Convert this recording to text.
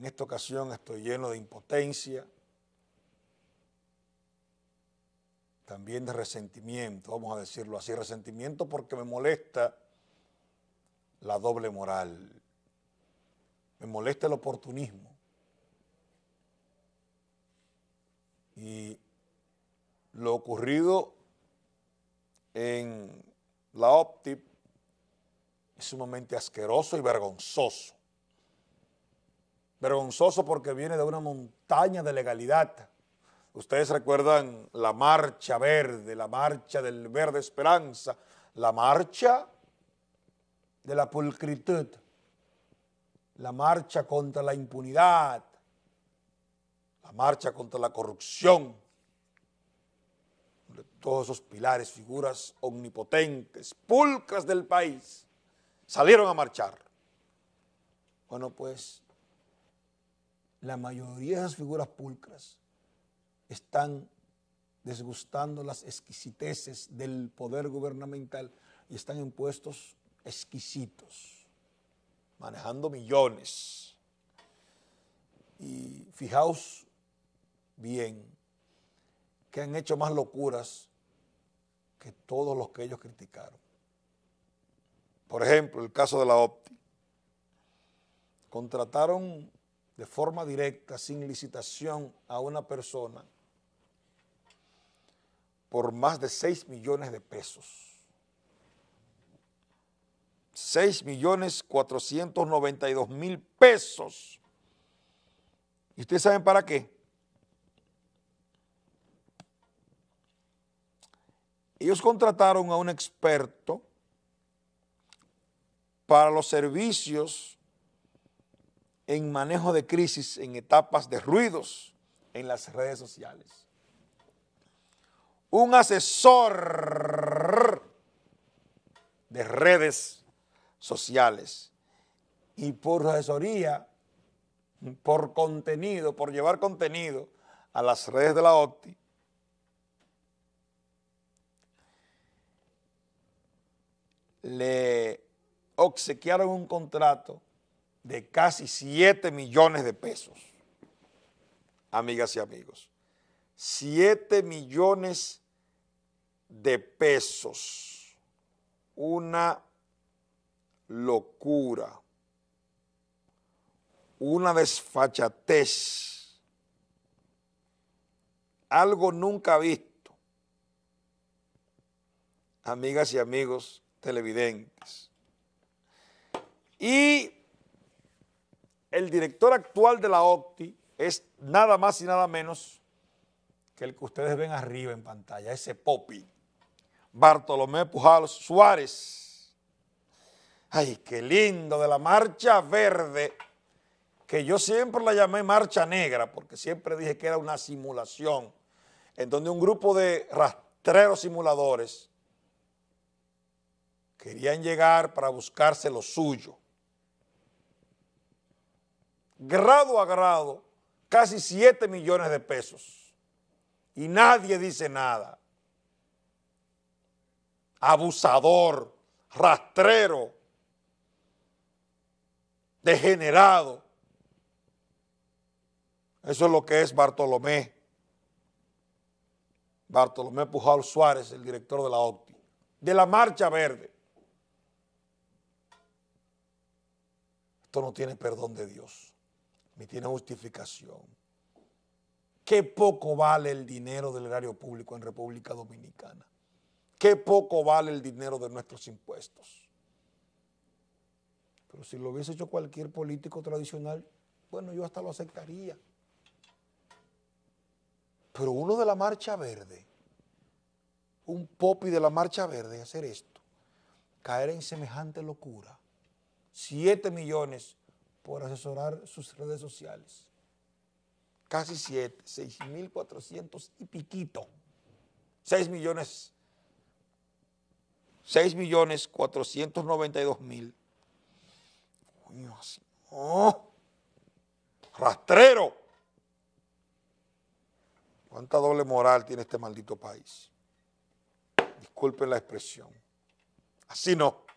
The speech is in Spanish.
En esta ocasión estoy lleno de impotencia, también de resentimiento, vamos a decirlo así, resentimiento porque me molesta la doble moral, me molesta el oportunismo. Y lo ocurrido en la OPTIP es sumamente asqueroso y vergonzoso vergonzoso porque viene de una montaña de legalidad. Ustedes recuerdan la marcha verde, la marcha del verde esperanza, la marcha de la pulcritud, la marcha contra la impunidad, la marcha contra la corrupción, todos esos pilares, figuras omnipotentes, pulcas del país, salieron a marchar. Bueno, pues la mayoría de esas figuras pulcras están desgustando las exquisiteces del poder gubernamental y están en puestos exquisitos, manejando millones. Y fijaos bien que han hecho más locuras que todos los que ellos criticaron. Por ejemplo, el caso de la OPTI. Contrataron de forma directa, sin licitación a una persona, por más de 6 millones de pesos. 6 millones 492 mil pesos. ¿Y ustedes saben para qué? Ellos contrataron a un experto para los servicios en manejo de crisis, en etapas de ruidos en las redes sociales. Un asesor de redes sociales y por asesoría, por contenido, por llevar contenido a las redes de la OTI, le obsequiaron un contrato de casi 7 millones de pesos, amigas y amigos. 7 millones de pesos. Una locura. Una desfachatez. Algo nunca visto. Amigas y amigos televidentes. Y el director actual de la OCTI es nada más y nada menos que el que ustedes ven arriba en pantalla, ese Popi, Bartolomé Pujal Suárez. Ay, qué lindo, de la marcha verde, que yo siempre la llamé marcha negra, porque siempre dije que era una simulación, en donde un grupo de rastreros simuladores querían llegar para buscarse lo suyo grado a grado, casi 7 millones de pesos. Y nadie dice nada. Abusador, rastrero, degenerado. Eso es lo que es Bartolomé. Bartolomé Pujol Suárez, el director de la OCTI, de la Marcha Verde. Esto no tiene perdón de Dios ni tiene justificación. Qué poco vale el dinero del erario público en República Dominicana. Qué poco vale el dinero de nuestros impuestos. Pero si lo hubiese hecho cualquier político tradicional, bueno, yo hasta lo aceptaría. Pero uno de la Marcha Verde, un popi de la Marcha Verde, hacer esto, caer en semejante locura, 7 millones por asesorar sus redes sociales. Casi 7, 6.400 y piquito. 6 millones. 6 millones 492 mil. ¡No! ¡Rastrero! ¿Cuánta doble moral tiene este maldito país? Disculpen la expresión. Así no.